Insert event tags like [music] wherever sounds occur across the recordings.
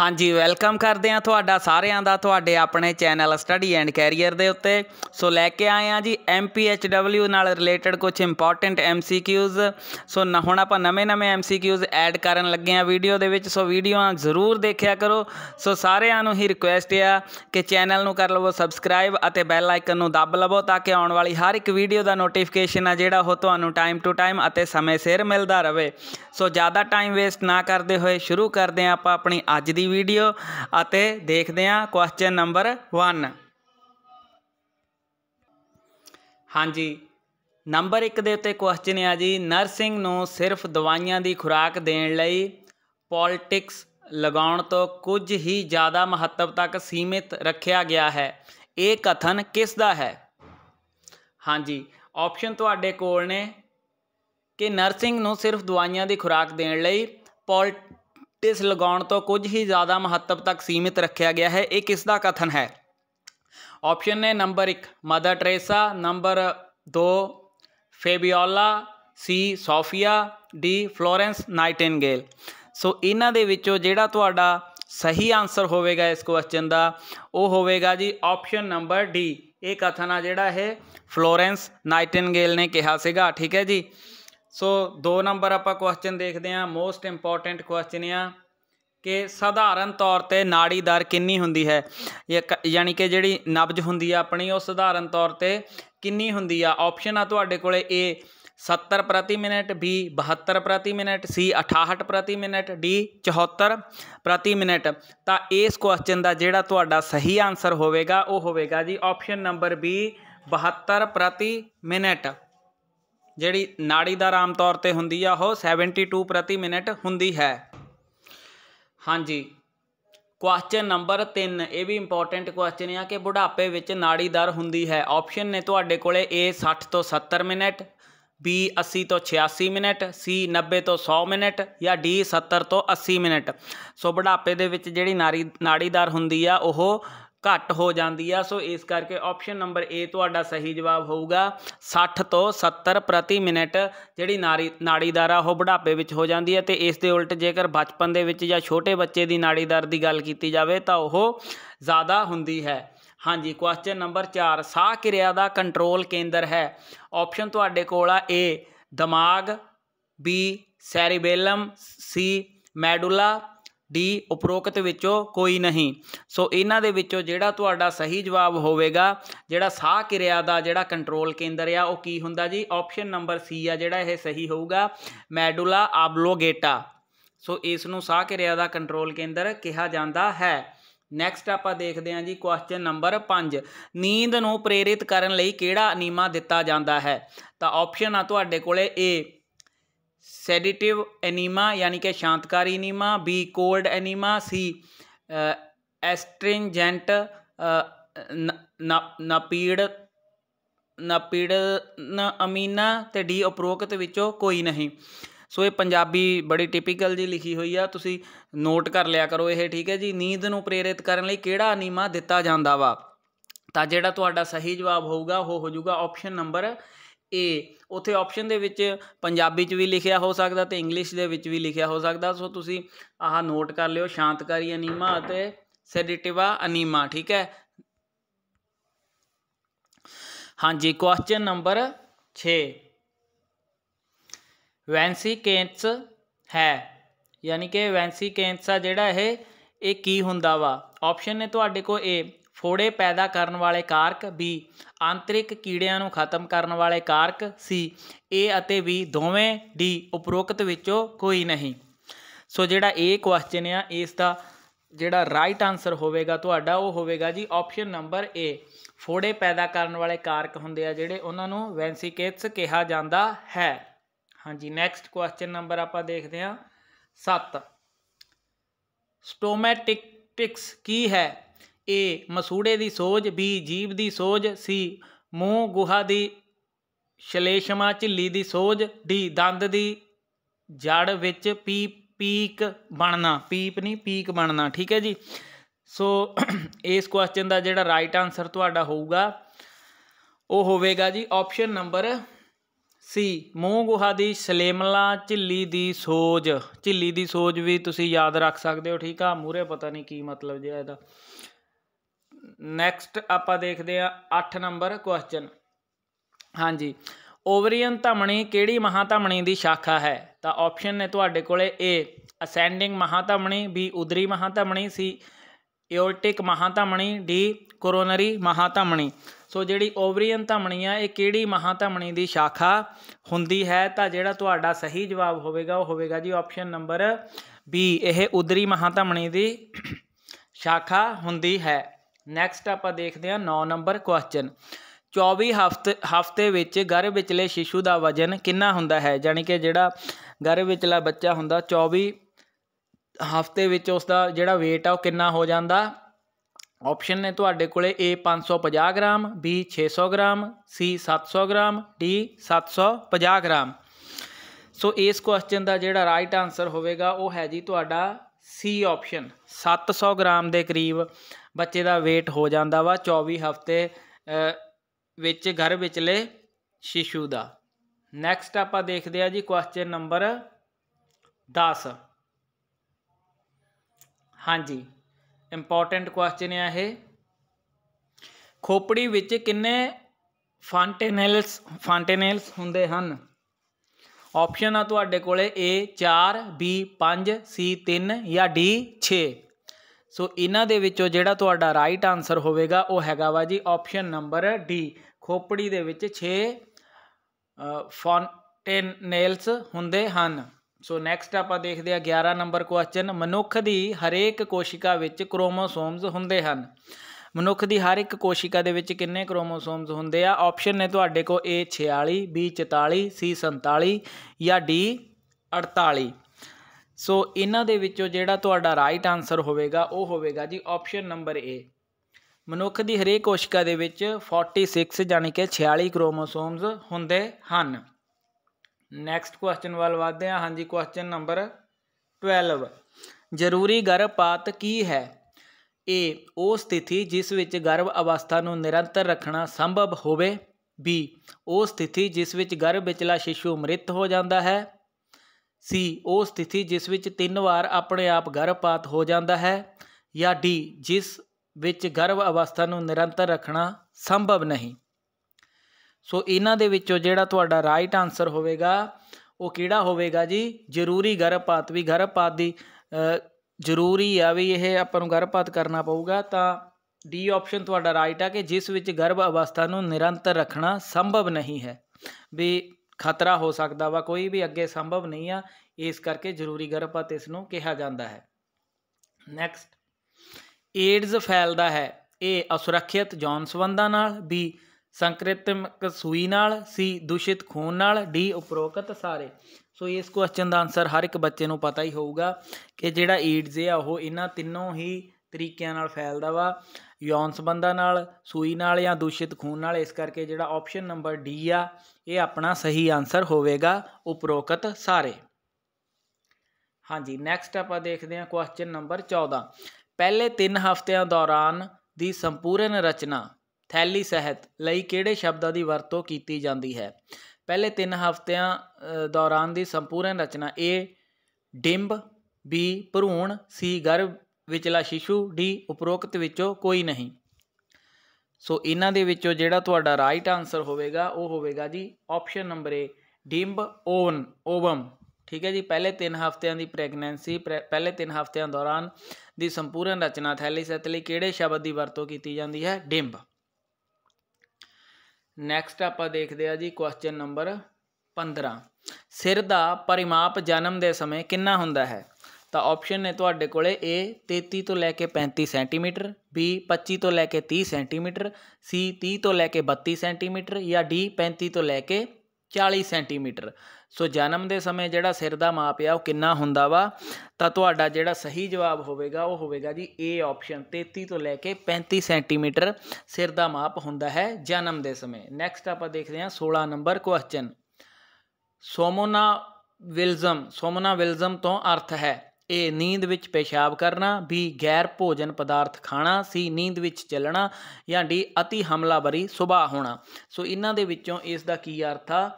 ਹਾਂਜੀ ਵੈਲਕਮ ਕਰਦੇ ਆ ਤੁਹਾਡਾ ਸਾਰਿਆਂ ਦਾ ਤੁਹਾਡੇ ਆਪਣੇ ਚੈਨਲ ਸਟੱਡੀ ਐਂਡ ਕੈਰੀਅਰ ਦੇ ਉੱਤੇ ਸੋ ਲੈ ਕੇ ਆਏ ਆ ਜੀ MPHW ਨਾਲ ਰਿਲੇਟਡ ਕੁਝ ਇੰਪੋਰਟੈਂਟ MCQs ਸੋ ਨਾ ਹੁਣ ਆਪਾਂ ਨਵੇਂ-ਨਵੇਂ MCQs ਐਡ ਕਰਨ ਲੱਗੇ ਆ ਵੀਡੀਓ ਦੇ ਵਿੱਚ ਸੋ ਵੀਡੀਓਆਂ ਜ਼ਰੂਰ ਦੇਖਿਆ ਕਰੋ ਸੋ ਸਾਰਿਆਂ ਨੂੰ ਹੀ ਰਿਕੁਐਸਟ ਆ ਕਿ ਚੈਨਲ ਨੂੰ ਕਰ ਲਵੋ ਸਬਸਕ੍ਰਾਈਬ ਅਤੇ ਬੈਲ ਆਈਕਨ ਨੂੰ ਦੱਬ ਲਵੋ ਤਾਂ ਕਿ ਆਉਣ ਵਾਲੀ ਹਰ ਇੱਕ ਵੀਡੀਓ ਦਾ ਨੋਟੀਫਿਕੇਸ਼ਨ ਆ ਜਿਹੜਾ ਉਹ ਤੁਹਾਨੂੰ ਟਾਈਮ ਟੂ ਟਾਈਮ ਅਤੇ ਸਮੇਂ ਸਿਰ ਮਿਲਦਾ ਰਹੇ ਸੋ ਜ਼ਿਆਦਾ ਟਾਈਮ ਵੇਸਟ ਨਾ ਕਰਦੇ ਹੋਏ ਸ਼ੁਰੂ ਕਰਦੇ ਆ ਆਪਾਂ ਆਪਣੀ ਅੱਜ ਦੀ ਵੀਡੀਓ ਅਤੇ ਦੇਖਦੇ ਹਾਂ ਕੁਐਸਚਨ ਨੰਬਰ 1 ਹਾਂਜੀ ਨੰਬਰ 1 ਦੇ ਉੱਤੇ ਕੁਐਸਚਨ ਆ ਜੀ ਨਰਸਿੰਗ ਨੂੰ ਸਿਰਫ ਦਵਾਈਆਂ ਦੀ ਖੁਰਾਕ ਦੇਣ ਲਈ ਪੋਲਿਟਿਕਸ ਲਗਾਉਣ ਤੋਂ ਕੁਝ ਹੀ ਜ਼ਿਆਦਾ ਮਹੱਤਵ ਤੱਕ ਸੀਮਿਤ ਰੱਖਿਆ ਗਿਆ ਹੈ ਇਹ ਕਥਨ ਕਿਸ ਦਾ ਹੈ ਹਾਂਜੀ ਆਪਸ਼ਨ ਤੁਹਾਡੇ ਕੋਲ ਨੇ ਕਿ ਨਰਸਿੰਗ ਨੂੰ ਸਿਰਫ ਦਵਾਈਆਂ ਦੀ ਖੁਰਾਕ ਦੇਣ ਲਈ ਪੋਲ ਟਿਸ ਲਗਾਉਣ ਤੋਂ ਕੁਝ ਹੀ ਜ਼ਿਆਦਾ ਮਹੱਤਵ ਤੱਕ ਸੀਮਿਤ ਰੱਖਿਆ ਗਿਆ ਹੈ ਇਹ ਕਿਸ ਦਾ ਕਥਨ ਹੈ ਆਪਸ਼ਨ ਨੇ number 1 Mother Teresa number 2 Fabiola C Sophia D Florence Nightingale so ਇਹਨਾਂ ਦੇ ਵਿੱਚੋਂ ਜਿਹੜਾ ਤੁਹਾਡਾ ਸਹੀ ਆਨਸਰ ਹੋਵੇਗਾ ਇਸ ਕੁਐਸਚਨ ਦਾ ਉਹ ਹੋਵੇਗਾ ਜੀ ਆਪਸ਼ਨ ਨੰਬਰ ਡੀ ਇਹ ਕਥਨ ਆ ਜਿਹੜਾ ਇਹ ਫਲੋਰੈਂਸ ਨਾਈਟਿੰਗੇਲ ਨੇ ਕਿਹਾ ਸੀਗਾ ਠੀਕ ਹੈ ਜੀ ਸੋ 2 ਨੰਬਰ ਆਪਾਂ ਕੁਐਸਚਨ ਦੇਖਦੇ ਹਾਂ ਮੋਸਟ ਇੰਪੋਰਟੈਂਟ ਕੁਐਸਚਨ ਆ ਕਿ ਸਧਾਰਨ ਤੌਰ ਤੇ ਨਾੜੀ ਦਰ ਕਿੰਨੀ ਹੁੰਦੀ ਹੈ ਯਾਨੀ ਕਿ ਜਿਹੜੀ ਨਬਜ ਹੁੰਦੀ ਆ ਆਪਣੀ ਉਹ ਸਧਾਰਨ ਤੌਰ ਤੇ ਕਿੰਨੀ ਹੁੰਦੀ ਆ ਆਪਸ਼ਨ ਆ ਤੁਹਾਡੇ ਕੋਲੇ A 70 ਪ੍ਰਤੀ ਮਿੰਟ B 72 ਪ੍ਰਤੀ ਮਿੰਟ C 68 ਪ੍ਰਤੀ ਮਿੰਟ D 74 ਪ੍ਰਤੀ ਮਿੰਟ ਤਾਂ ਇਸ ਕੁਐਸਚਨ ਦਾ ਜਿਹੜਾ ਤੁਹਾਡਾ ਸਹੀ ਆਨਸਰ ਹੋਵੇਗਾ ਉਹ ਹੋਵੇਗਾ ਜੀ ਆਪਸ਼ਨ ਨੰਬਰ B 72 ਪ੍ਰਤੀ ਮਿੰਟ ਜਿਹੜੀ ਨਾੜੀ ਦਾ ਆਮ ਤੌਰ ਤੇ ਹੁੰਦੀ ਆ ਉਹ 72 ਪ੍ਰਤੀ ਮਿੰਟ ਹੁੰਦੀ ਹੈ ਹਾਂਜੀ ਕੁਐਸਚਨ ਨੰਬਰ 3 ਇਹ ਵੀ ਇੰਪੋਰਟੈਂਟ ਕੁਐਸਚਨ ਆ ਕਿ ਬੁਢਾਪੇ ਵਿੱਚ ਨਾੜੀ ਦਰ ਹੁੰਦੀ ਹੈ ਆਪਸ਼ਨ ਨੇ ਤੁਹਾਡੇ ਕੋਲੇ A 60 ਤੋਂ 70 ਮਿੰਟ B 80 ਤੋਂ 86 ਮਿੰਟ C 90 ਤੋਂ 100 ਮਿੰਟ ਜਾਂ D 70 ਤੋਂ 80 ਮਿੰਟ ਸੋ ਬੁਢਾਪੇ ਦੇ ਵਿੱਚ ਜਿਹੜੀ ਨਾੜੀ ਨਾੜੀਦਾਰ ਹੁੰਦੀ ਆ ਉਹ ਘੱਟ ਹੋ ਜਾਂਦੀ ਆ ਸੋ ਇਸ ਕਰਕੇ ਆਪਸ਼ਨ ਨੰਬਰ A ਤੁਹਾਡਾ ਸਹੀ ਜਵਾਬ ਹੋਊਗਾ 60 ਤੋਂ 70 ਪ੍ਰਤੀ ਮਿੰਟ ਜਿਹੜੀ ਨਾੜੀ ਨਾੜੀਦਾਰ ਆ ਉਹ ਬੁਢਾਪੇ ਵਿੱਚ ਹੋ ਜਾਂਦੀ ਹੈ ਤੇ ਇਸ ਦੇ ਉਲਟ ਜੇਕਰ ਬਚਪਨ ਦੇ ਵਿੱਚ ਜਾਂ ਛੋਟੇ ਬੱਚੇ ਦੀ ਨਾੜੀ ਦਰ ਦੀ ਗੱਲ ਕੀਤੀ ਜਾਵੇ ਤਾਂ ਉਹ ਜ਼ਿਆਦਾ ਹੁੰਦੀ ਹੈ ਹਾਂਜੀ ਕੁਐਸਚਨ ਨੰਬਰ 4 ਸਾਹ ਕਿਰਿਆ ਦਾ ਕੰਟਰੋਲ ਕੇਂਦਰ ਹੈ ਆਪਸ਼ਨ ਤੁਹਾਡੇ ਕੋਲ ਆ A ਦਿਮਾਗ B cerebellum C medulla D ਉਪਰੋਕਤ ਵਿੱਚੋਂ ਕੋਈ ਨਹੀਂ ਸੋ ਇਹਨਾਂ ਦੇ ਵਿੱਚੋਂ ਜਿਹੜਾ ਤੁਹਾਡਾ ਸਹੀ ਜਵਾਬ ਹੋਵੇਗਾ ਜਿਹੜਾ ਸਾਹ ਕਿਰਿਆ ਦਾ ਜਿਹੜਾ ਕੰਟਰੋਲ ਕੇਂਦਰ ਆ ਉਹ ਕੀ ਹੁੰਦਾ ਜੀ ਆਪਸ਼ਨ ਨੰਬਰ ਸੀ ਆ ਜਿਹੜਾ ਇਹ ਸਹੀ ਹੋਊਗਾ ਮੈਡੂਲਾ ਆਬਲੋਗੇਟਾ ਸੋ ਇਸ ਨੂੰ ਸਾਹ ਕਿਰਿਆ ਦਾ ਕੰਟਰੋਲ ਕੇਂਦਰ ਕਿਹਾ ਜਾਂਦਾ ਹੈ ਨੈਕਸਟ ਆਪਾਂ ਦੇਖਦੇ ਹਾਂ ਜੀ ਕੁਐਸਚਨ ਨੰਬਰ 5 ਨੀਂਦ ਨੂੰ ਪ੍ਰੇਰਿਤ ਕਰਨ ਲਈ ਕਿਹੜਾ ਅਨੀਮਾ ਦਿੱਤਾ ਜਾਂਦਾ ਹੈ ਤਾਂ ਆਪਸ਼ਨ ਆ ਤੁਹਾਡੇ ਕੋਲੇ ਏ ਸੈਡੇਟਿਵ ਐਨੀਮਾ ਯਾਨੀ ਕਿ ਸ਼ਾਂਤਕਾਰੀ enema B cold enema C astringent ਨਾਪੀੜ ਨਾਪੀੜ ਅਮੀਨਾ ਤੇ ਡੀ ਉਪਰੋਕਤ ਵਿੱਚੋਂ ਕੋਈ ਨਹੀਂ ਸੋ ਇਹ ਪੰਜਾਬੀ ਬੜੀ ਟਿਪੀਕਲ ਜੀ ਲਿਖੀ ਹੋਈ ਆ ਤੁਸੀਂ ਨੋਟ ਕਰ ਲਿਆ ਕਰੋ ਇਹ ਠੀਕ ਹੈ ਜੀ ਨੀਂਦ ਨੂੰ ਪ੍ਰੇਰਿਤ ਕਰਨ ਲਈ ਕਿਹੜਾ ਅਨੀਮਾ ਦਿੱਤਾ ਜਾਂਦਾ ਵਾ ਤਾਂ ਜਿਹੜਾ ਤੁਹਾਡਾ ਸਹੀ ਜਵਾਬ ਹੋਊਗਾ ਉਹ ਹੋ ਜਾਊਗਾ ਆਪਸ਼ਨ ਨੰਬਰ ਏ ਉੱਥੇ ਆਪਸ਼ਨ ਦੇ ਵਿੱਚ ਪੰਜਾਬੀ 'ਚ ਵੀ ਲਿਖਿਆ ਹੋ ਸਕਦਾ ਤੇ ਇੰਗਲਿਸ਼ ਦੇ ਵਿੱਚ ਵੀ ਲਿਖਿਆ ਹੋ ਸਕਦਾ ਸੋ ਤੁਸੀਂ ਆਹ ਨੋਟ ਕਰ ਲਿਓ ਸ਼ਾਂਤਕਾਰੀ ਅਨੀਮਾ ਅਤੇ ਸੈਡੇਟਿਵਾ ਅਨੀਮਾ ਠੀਕ ਹੈ ਹਾਂਜੀ ਕੁਐਸਚਨ ਨੰਬਰ 6 ਵੈਂਸੀਕੈਂਸ ਹੈ ਯਾਨੀ ਕਿ ਵੈਂਸੀਕੈਂਸ ਆ ਜਿਹੜਾ ਇਹ ਇਹ ਕੀ ਹੁੰਦਾ ਵਾ ਆਪਸ਼ਨ ਨੇ ਤੁਹਾਡੇ ਕੋਲ ਏ ਫੋੜੇ ਪੈਦਾ ਕਰਨ ਵਾਲੇ ਕਾਰਕ ਵੀ ਆਂਤਰਿਕ ਕੀੜਿਆਂ ਨੂੰ ਖਤਮ ਕਰਨ ਵਾਲੇ ਕਾਰਕ ਸੀ ਏ ਅਤੇ ਵੀ ਦੋਵੇਂ ਡੀ ਉਪਰੋਕਤ ਵਿੱਚੋਂ ਕੋਈ ਨਹੀਂ ਸੋ ਜਿਹੜਾ ਇਹ ਕੁਐਸਚਨ ਆ ਇਸ ਦਾ ਜਿਹੜਾ ਰਾਈਟ ਆਨਸਰ ਹੋਵੇਗਾ ਤੁਹਾਡਾ ਉਹ ਹੋਵੇਗਾ ਜੀ ਆਪਸ਼ਨ ਨੰਬਰ ਏ ਫੋੜੇ ਪੈਦਾ ਕਰਨ ਵਾਲੇ ਕਾਰਕ ਹੁੰਦੇ ਆ ਜਿਹੜੇ ਉਹਨਾਂ ਨੂੰ ਵੈਂਸੀਕੇਟਸ ਕਿਹਾ ਜਾਂਦਾ ਹੈ ਹਾਂਜੀ ਨੈਕਸਟ ਕੁਐਸਚਨ ਨੰਬਰ ਆਪਾਂ ਦੇਖਦੇ ਹਾਂ 7 ਸਟੋਮੈਟਿਕ ਪਿਕਸ ਕੀ ਹੈ ਏ ਮਸੂੜੇ ਦੀ ਸੋਜ ਬੀ ਜੀਬ ਦੀ ਸੋਜ ਸੀ ਮੂੰਹ ਗੁਹਾ ਦੀ ਸ਼ਲੇਸ਼ਮਾ ਝਿੱਲੀ ਦੀ ਸੋਜ ਡੀ ਦੰਦ ਦੀ ਜੜ ਵਿੱਚ ਪੀ ਪੀਕ ਬਣਨਾ ਪੀਪ ਨਹੀਂ ਪੀਕ ਬਣਨਾ ਠੀਕ ਹੈ ਜੀ ਸੋ [clears throat] ਇਸ ਕੁਐਸਚਨ ਦਾ ਜਿਹੜਾ ਰਾਈਟ ਆਨਸਰ ਤੁਹਾਡਾ ਹੋਊਗਾ ਉਹ ਹੋਵੇਗਾ ਜੀ ਆਪਸ਼ਨ ਨੰਬਰ ਸੀ ਮੂੰਹ ਗੁਹਾ ਦੀ ਸਲੇਮਲਾ ਝਿੱਲੀ ਦੀ ਸੋਜ ਝਿੱਲੀ ਦੀ ਸੋਜ ਵੀ ਤੁਸੀਂ ਯਾਦ ਰੱਖ ਸਕਦੇ ਹੋ ਠੀਕ ਆ ਮੂਰੇ ਪਤਾ ਨਹੀਂ ਕੀ ਮਤਲਬ ਜਿਹਾ ਇਹਦਾ ਨੈਕਸਟ ਆਪਾਂ ਦੇਖਦੇ ਆ 8 ਨੰਬਰ ਕੁਐਸਚਨ ਹਾਂਜੀ ਓਵਰੀਅਨ ਧਮਣੀ ਕਿਹੜੀ ਮਹਾਧਮਣੀ ਦੀ ਸ਼ਾਖਾ ਹੈ ਤਾਂ ਆਪਸ਼ਨ ਨੇ ਤੁਹਾਡੇ ਕੋਲੇ A ਅਸੈਂਡਿੰਗ ਮਹਾਧਮਣੀ ਬੀ ਉਦਰੀ ਮਹਾਧਮਣੀ ਸੀ ਇਓਰਟਿਕ ਮਹਾਧਮਣੀ D ਕੋਰੋਨਰੀ ਮਹਾਧਮਣੀ ਸੋ ਜਿਹੜੀ ਓਵਰੀਅਨ ਧਮਣੀ ਆ ਇਹ ਕਿਹੜੀ ਮਹਾਧਮਣੀ ਦੀ ਸ਼ਾਖਾ ਹੁੰਦੀ ਹੈ ਤਾਂ ਜਿਹੜਾ ਤੁਹਾਡਾ ਸਹੀ ਜਵਾਬ ਹੋਵੇਗਾ ਉਹ ਹੋਵੇਗਾ ਜੀ ਆਪਸ਼ਨ ਨੰਬਰ B ਇਹ ਉਦਰੀ ਮਹਾਧਮਣੀ ਦੀ ਸ਼ਾਖਾ ਹੁੰਦੀ ਹੈ ਨੈਕਸਟ ਆਪਾਂ ਦੇਖਦੇ ਹਾਂ 9 ਨੰਬਰ ਕੁਐਸਚਨ 24 ਹਫ਼ਤੇ ਹਫ਼ਤੇ ਵਿੱਚ ਗਰਭ ਵਿਚਲੇ ਸ਼ਿਸ਼ੂ ਦਾ ਵਜਨ ਕਿੰਨਾ ਹੁੰਦਾ ਹੈ ਯਾਨੀ ਕਿ ਜਿਹੜਾ ਗਰਭ ਵਿਚਲਾ ਬੱਚਾ ਹੁੰਦਾ 24 ਹਫ਼ਤੇ ਵਿੱਚ ਉਸ ਦਾ ਜਿਹੜਾ weight ਆ ਉਹ ਕਿੰਨਾ ਹੋ ਜਾਂਦਾ ਆਪਸ਼ਨ ਨੇ ਤੁਹਾਡੇ ਕੋਲੇ A 550 gram B 600 gram C 700 gram D 750 gram so ਇਸ ਕੁਐਸਚਨ ਦਾ ਜਿਹੜਾ ਰਾਈਟ ਆਨਸਰ ਹੋਵੇਗਾ ਉਹ ਹੈ ਜੀ ਤੁਹਾਡਾ ਸੀ ਆਪਸ਼ਨ 700 ਗ੍ਰਾਮ ਦੇ ਕਰੀਬ ਬੱਚੇ ਦਾ weight ਹੋ ਜਾਂਦਾ ਵਾ 24 ਹਫ਼ਤੇ ਵਿੱਚ ਘਰ ਵਿਚਲੇ ਸ਼ਿਸ਼ੂ ਦਾ ਨੈਕਸਟ ਆਪਾਂ ਦੇਖਦੇ ਆ ਜੀ ਕੁਐਸਚਨ ਨੰਬਰ 10 ਹਾਂਜੀ ਇੰਪੋਰਟੈਂਟ ਕੁਐਸਚਨ ਹੈ ਇਹ ਖੋਪੜੀ ਵਿੱਚ ਕਿੰਨੇ ਫਾਂਟੇਨੈਲਸ ਫਾਂਟੇਨੈਲਸ ਹੁੰਦੇ ਹਨ ਆਪਸ਼ਨ ਆ ਤੁਹਾਡੇ ਕੋਲੇ A 4 B 5 C 3 ਜਾਂ D 6 ਸੋ ਇਹਨਾਂ ਦੇ ਵਿੱਚੋਂ ਜਿਹੜਾ ਤੁਹਾਡਾ ਰਾਈਟ ਆਨਸਰ ਹੋਵੇਗਾ ਉਹ ਹੈਗਾ ਵਾ ਜੀ ਆਪਸ਼ਨ ਨੰਬਰ D ਖੋਪੜੀ ਦੇ ਵਿੱਚ 6 ਫੌਂਟੇਨੇਲਸ ਹੁੰਦੇ ਹਨ ਸੋ ਨੈਕਸਟ ਆਪਾਂ ਦੇਖਦੇ ਆ 11 ਨੰਬਰ ਕੁਐਸਚਨ ਮਨੁੱਖ ਦੀ ਹਰੇਕ ਕੋਸ਼ਿਕਾ ਵਿੱਚ ਕ੍ਰੋਮੋਸੋਮਸ ਹੁੰਦੇ ਹਨ ਮਨੁੱਖ ਦੀ ਹਰ ਇੱਕ ਕੋਸ਼ਿਕਾ ਦੇ ਵਿੱਚ ਕਿੰਨੇ ਕ੍ਰੋਮੋਸੋਮਸ ਹੁੰਦੇ ਆ ਆਪਸ਼ਨ ਨੇ ਤੁਹਾਡੇ ਕੋ A 46 B 44 C 47 ਜਾਂ D 48 ਸੋ ਇਹਨਾਂ ਦੇ ਵਿੱਚੋਂ ਜਿਹੜਾ ਤੁਹਾਡਾ ਰਾਈਟ ਆਨਸਰ ਹੋਵੇਗਾ ਉਹ ਹੋਵੇਗਾ ਜੀ ਆਪਸ਼ਨ ਨੰਬਰ ਏ ਮਨੁੱਖ ਦੀ ਹਰੇਕ ਕੋਸ਼ਿਕਾ ਦੇ ਵਿੱਚ 46 ਯਾਨੀ ਕਿ 46 ਕ੍ਰੋਮੋਸੋਮਸ ਹੁੰਦੇ ਹਨ ਨੈਕਸਟ ਕੁਐਸਚਨ ਵੱਲ ਵਧਦੇ ਹਾਂ ਹਾਂਜੀ ਕੁਐਸਚਨ ਨੰਬਰ 12 ਜ਼ਰੂਰੀ ਗਰਭਪਾਤ ਕੀ ਹੈ ਏ ਉਹ ਸਥਿਤੀ ਜਿਸ ਵਿੱਚ ਗਰਭ ਅਵਸਥਾ ਨੂੰ ਨਿਰੰਤਰ ਰੱਖਣਾ ਸੰਭਵ ਹੋਵੇ ਬੀ ਉਹ ਸਥਿਤੀ ਜਿਸ ਵਿੱਚ ਗਰਭ ਵਿਚਲਾ ਸ਼ਿਸ਼ੂ ਮ੍ਰਿਤ ਹੋ ਜਾਂਦਾ ਹੈ ਸੀ ਉਹ ਸਥਿਤੀ ਜਿਸ ਵਿੱਚ ਤਿੰਨ ਵਾਰ ਆਪਣੇ ਆਪ ਗਰਭਪਾਤ ਹੋ ਜਾਂਦਾ ਹੈ ਜਾਂ ਡੀ ਜਿਸ ਵਿੱਚ ਗਰਭ ਅਵਸਥਾ ਨੂੰ ਨਿਰੰਤਰ ਰੱਖਣਾ ਸੰਭਵ ਨਹੀਂ ਸੋ ਇਹਨਾਂ ਦੇ ਵਿੱਚੋਂ ਜਿਹੜਾ ਤੁਹਾਡਾ ਰਾਈਟ ਆਨਸਰ ਹੋਵੇਗਾ ਉਹ ਕਿਹੜਾ ਹੋਵੇਗਾ ਜੀ ਜ਼ਰੂਰੀ ਗਰਭਪਾਤ ਵੀ ਗਰਭਪਾਤ ਦੀ ਜ਼ਰੂਰੀ ਆ ਵੀ ਇਹ ਆਪਾਂ ਨੂੰ ਗਰਭਪਾਤ ਕਰਨਾ ਪਊਗਾ ਤਾਂ ਡੀ ਆਪਸ਼ਨ ਤੁਹਾਡਾ ਰਾਈਟ ਆ ਕਿ ਜਿਸ ਵਿੱਚ ਗਰਭ ਅਵਸਥਾ ਨੂੰ ਨਿਰੰਤਰ ਰੱਖਣਾ ਸੰਭਵ ਨਹੀਂ ਹੈ ਵੀ ਖਤਰਾ ਹੋ ਸਕਦਾ ਵਾ ਕੋਈ ਵੀ ਅੱਗੇ ਸੰਭਵ ਨਹੀਂ ਆ ਇਸ ਕਰਕੇ ਜ਼ਰੂਰੀ ਗਰਭਪਾਤ ਇਸ ਨੂੰ ਕਿਹਾ ਜਾਂਦਾ ਹੈ ਨੈਕਸਟ ਏਡਜ਼ ਫੈਲਦਾ ਹੈ ਇਹ ਅਸੁਰੱਖਿਅਤ ਜੌਨ ਸੰਬੰਧਾਂ ਨਾਲ ਵੀ ਸੰਕ੍ਰਿਤਮਕ ਸੂਈ ਨਾਲ ਸੀ ਦੂਸ਼ਿਤ ਖੂਨ ਨਾਲ ਡੀ ਉਪਰੋਕਤ ਸਾਰੇ ਸੋ ਇਸ ਕੁਐਸਚਨ ਦਾ ਆਨਸਰ ਹਰ ਇੱਕ ਬੱਚੇ ਨੂੰ ਪਤਾ ਹੀ ਹੋਊਗਾ ਕਿ ਜਿਹੜਾ ਈਡਜ਼ ਆ ਉਹ ਇਹਨਾਂ ਤਿੰਨੋਂ ਹੀ ਤਰੀਕਿਆਂ ਨਾਲ ਫੈਲਦਾ ਵਾ ਯੌਨ ਸੰਬੰਧਾਂ ਨਾਲ ਸੂਈ ਨਾਲ ਜਾਂ ਦੂਸ਼ਿਤ ਖੂਨ ਨਾਲ ਇਸ ਕਰਕੇ ਜਿਹੜਾ ਆਪਸ਼ਨ ਨੰਬਰ ਡੀ ਆ ਇਹ ਆਪਣਾ ਸਹੀ ਆਨਸਰ ਹੋਵੇਗਾ ਉਪਰੋਕਤ ਸਾਰੇ ਹਾਂਜੀ ਨੈਕਸਟ ਆਪਾਂ ਦੇਖਦੇ ਹਾਂ ਕੁਐਸਚਨ ਨੰਬਰ 14 ਪਹਿਲੇ 3 ਹਫ਼ਤਿਆਂ ਦੌਰਾਨ ਦੀ ਸੰਪੂਰਨ ਰਚਨਾ ਥੈਲੀ ਸਹਿਤ ਲਈ ਕਿਹੜੇ ਸ਼ਬਦਾਂ ਦੀ ਵਰਤੋਂ ਕੀਤੀ ਜਾਂਦੀ ਹੈ ਪਹਿਲੇ 3 ਹਫ਼ਤਿਆਂ ਦੌਰਾਨ ਦੀ ਸੰਪੂਰਨ ਰਚਨਾ ਏ ਡਿੰਬ ਬੀ ਭਰੂਣ ਸੀ ਗਰਭ ਵਿਚਲਾ ਸ਼ਿਸ਼ੂ ਡੀ ਉਪਰੋਕਤ ਵਿੱਚੋਂ ਕੋਈ ਨਹੀਂ ਸੋ ਇਹਨਾਂ ਦੇ ਵਿੱਚੋਂ ਜਿਹੜਾ ਤੁਹਾਡਾ ਰਾਈਟ ਆਨਸਰ ਹੋਵੇਗਾ ਉਹ ਹੋਵੇਗਾ ਜੀ ਆਪਸ਼ਨ ਨੰਬਰ ਏ ਡਿੰਬ ਓਨ ਓਵਮ ਠੀਕ ਹੈ ਜੀ ਪਹਿਲੇ 3 ਹਫ਼ਤਿਆਂ ਦੀ ਪ੍ਰੈਗਨੈਂਸੀ ਪਹਿਲੇ 3 ਹਫ਼ਤਿਆਂ ਦੌਰਾਨ ਦੀ ਸੰਪੂਰਨ ਰਚਨਾ ਥੈਲਿਸ ਲਈ ਕਿਹੜੇ ਸ਼ਬਦ ਦੀ ਵਰਤੋਂ ਕੀਤੀ ਜਾਂਦੀ ਹੈ ਡਿੰਬ ਨੈਕਸਟ ਆਪਾਂ ਦੇਖਦੇ ਆ ਜੀ ਕੁਐਸਚਨ ਨੰਬਰ 15 ਸਿਰ ਦਾ ਪਰਿਮਾਪ ਜਨਮ ਦੇ ਸਮੇਂ ਕਿੰਨਾ ਹੁੰਦਾ ਹੈ ਤਾਂ ਆਪਸ਼ਨ ਨੇ ਤੁਹਾਡੇ ਕੋਲੇ A 33 ਤੋਂ ਲੈ ਕੇ 35 ਸੈਂਟੀਮੀਟਰ B 25 ਤੋਂ ਲੈ ਕੇ 30 ਸੈਂਟੀਮੀਟਰ C 30 ਤੋਂ ਲੈ ਕੇ 32 ਸੈਂਟੀਮੀਟਰ ਜਾਂ D 35 ਤੋਂ ਲੈ ਕੇ 40 ਸੈਂਟੀਮੀਟਰ ਸੋ ਜਨਮ ਦੇ ਸਮੇਂ ਜਿਹੜਾ ਸਿਰ ਦਾ ਮਾਪ ਆ ਉਹ ਕਿੰਨਾ ਹੁੰਦਾ ਵਾ ਤਾਂ ਤੁਹਾਡਾ ਜਿਹੜਾ ਸਹੀ ਜਵਾਬ ਹੋਵੇਗਾ ਉਹ ਹੋਵੇਗਾ ਜੀ A ਆਪਸ਼ਨ 33 ਤੋਂ ਲੈ ਕੇ 35 ਸੈਂਟੀਮੀਟਰ ਸਿਰ ਦਾ ਮਾਪ ਹੁੰਦਾ ਹੈ ਜਨਮ ਦੇ ਸਮੇਂ ਨੈਕਸਟ ਆਪਾਂ ਦੇਖਦੇ ਹਾਂ 16 ਨੰਬਰ ਕੁਐਸਚਨ ਸੋਮੋਨਾ ਵਿਲਜ਼ਮ ਸੋਮੋਨਾ ਵਿਲਜ਼ਮ ਤੋਂ ਅਰਥ ਹੈ ਏ ਨੀਂਦ ਵਿੱਚ ਪੇਸ਼ਾਬ ਕਰਨਾ ਬੀ ਗੈਰ ਭੋਜਨ ਪਦਾਰਥ ਖਾਣਾ ਸੀ ਨੀਂਦ ਵਿੱਚ ਚੱਲਣਾ ਜਾਂ ਡੀ ਅਤੀ ਹਮਲਾਵਰੀ ਸੁਭਾਅ ਹੋਣਾ ਸੋ ਇਹਨਾਂ ਦੇ ਵਿੱਚੋਂ ਇਸ ਦਾ ਕੀ ਅਰਥ ਆ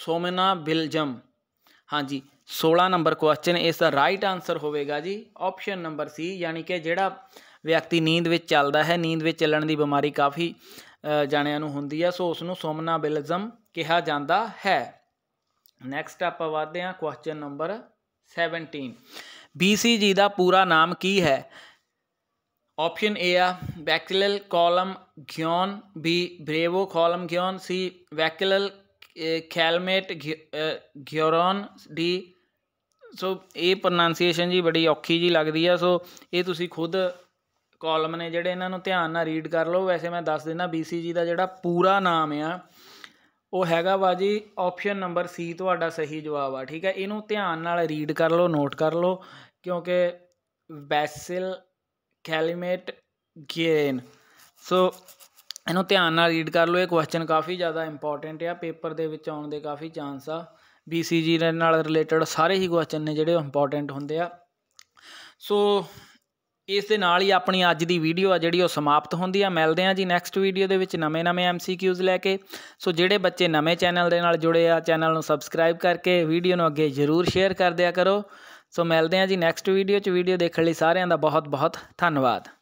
ਸੋਮਨਾ ਬਿਲਜਮ ਹਾਂਜੀ 16 ਨੰਬਰ ਕੁਐਸਚਨ ਇਸ ਦਾ ਰਾਈਟ ਆਨਸਰ ਹੋਵੇਗਾ ਜੀ ਆਪਸ਼ਨ ਨੰਬਰ ਸੀ ਯਾਨੀ ਕਿ ਜਿਹੜਾ ਵਿਅਕਤੀ ਨੀਂਦ ਵਿੱਚ ਚੱਲਦਾ ਹੈ ਨੀਂਦ ਵਿੱਚ ਚੱਲਣ ਦੀ ਬਿਮਾਰੀ ਕਾਫੀ ਜਾਣਿਆਂ ਨੂੰ ਹੁੰਦੀ ਹੈ ਸੋ ਉਸ ਨੂੰ ਸੋਮਨਾ ਬਿਲਜਮ ਕਿਹਾ ਜਾਂਦਾ ਹੈ ਨੈਕਸਟ ਆਪਾਂ ਵਧਦੇ ਹਾਂ ਕੁਐਸਚਨ ਨੰਬਰ 17 BCG ਦਾ ਪੂਰਾ ਨਾਮ ਕੀ ਹੈ ਆਪਸ਼ਨ A ਆ ਵੈਕਲਲ ਕਾਲਮ ਗਿਓਨ B ਬ੍ਰੇਵੋ ਕਾਲਮ ਗਿਓਨ C ਵੈਕਲਲ ਖੈਲਮੇਟ ਘਿਓਰਨ ਡੀ ਸੋ ਇਹ ਪ੍ਰੋਨਾਂਸੀਏਸ਼ਨ ਜੀ ਬੜੀ ਔਖੀ ਜੀ ਲੱਗਦੀ ਆ ਸੋ ਇਹ ਤੁਸੀਂ ਖੁਦ ਕਾਲਮ ਨੇ ਜਿਹੜੇ ਇਹਨਾਂ ਨੂੰ ਧਿਆਨ ਨਾਲ ਰੀਡ ਕਰ ਲਓ ਵੈਸੇ ਮੈਂ ਦੱਸ ਦਿੰਦਾ ਬੀਸੀਜੀ ਦਾ ਜਿਹੜਾ ਪੂਰਾ ਨਾਮ ਆ ਉਹ ਹੈਗਾ ਵਾ ਜੀ ਆਪਸ਼ਨ ਨੰਬਰ ਸੀ ਤੁਹਾਡਾ ਸਹੀ ਜਵਾਬ ਆ ਠੀਕ ਹੈ ਇਹਨੂੰ ਧਿਆਨ ਨਾਲ ਰੀਡ ਕਰ ਲਓ ਨੋਟ ਕਰ ਲਓ ਕਿਉਂਕਿ ਬੈਸਿਲ ਕੈਲਮੇਟ ਗੇਨ ਸੋ ਇਹਨੂੰ ਧਿਆਨ ਨਾਲ ਰੀਡ ਕਰ ਲਓ ਇਹ ਕੁਐਸਚਨ ਕਾਫੀ ਜ਼ਿਆਦਾ ਇੰਪੋਰਟੈਂਟ ਆ ਪੇਪਰ ਦੇ ਵਿੱਚ ਆਉਣ ਦੇ ਕਾਫੀ ਚਾਂਸ ਆ ਬੀਸੀਜੀ ਨਾਲ ਰਿਲੇਟਡ ਸਾਰੇ ਹੀ ਕੁਐਸਚਨ ਨੇ ਜਿਹੜੇ ਇੰਪੋਰਟੈਂਟ ਹੁੰਦੇ ਆ ਸੋ ਇਸ ਦੇ ਨਾਲ ਹੀ ਆਪਣੀ ਅੱਜ ਦੀ ਵੀਡੀਓ ਆ ਜਿਹੜੀ ਉਹ ਸਮਾਪਤ ਹੁੰਦੀ ਆ ਮਿਲਦੇ ਆ ਜੀ ਨੈਕਸਟ ਵੀਡੀਓ ਦੇ ਵਿੱਚ ਨਵੇਂ-ਨਵੇਂ ਐਮਸੀਕਿਊਜ਼ ਲੈ ਕੇ ਸੋ ਜਿਹੜੇ ਬੱਚੇ ਨਵੇਂ ਚੈਨਲ ਦੇ ਨਾਲ ਜੁੜੇ ਆ ਚੈਨਲ ਨੂੰ ਸਬਸਕ੍ਰਾਈਬ ਕਰਕੇ ਵੀਡੀਓ ਨੂੰ ਅੱਗੇ ਜ਼ਰੂਰ ਸ਼ੇਅਰ ਕਰ ਦਿਆ ਕਰੋ ਸੋ ਮਿਲਦੇ ਆ ਜੀ ਨੈਕਸਟ ਵੀਡੀਓ 'ਚ ਵੀਡੀਓ ਦੇਖਣ ਲਈ ਸਾਰਿਆਂ ਦਾ ਬਹੁਤ-ਬਹੁਤ ਧੰਨਵਾਦ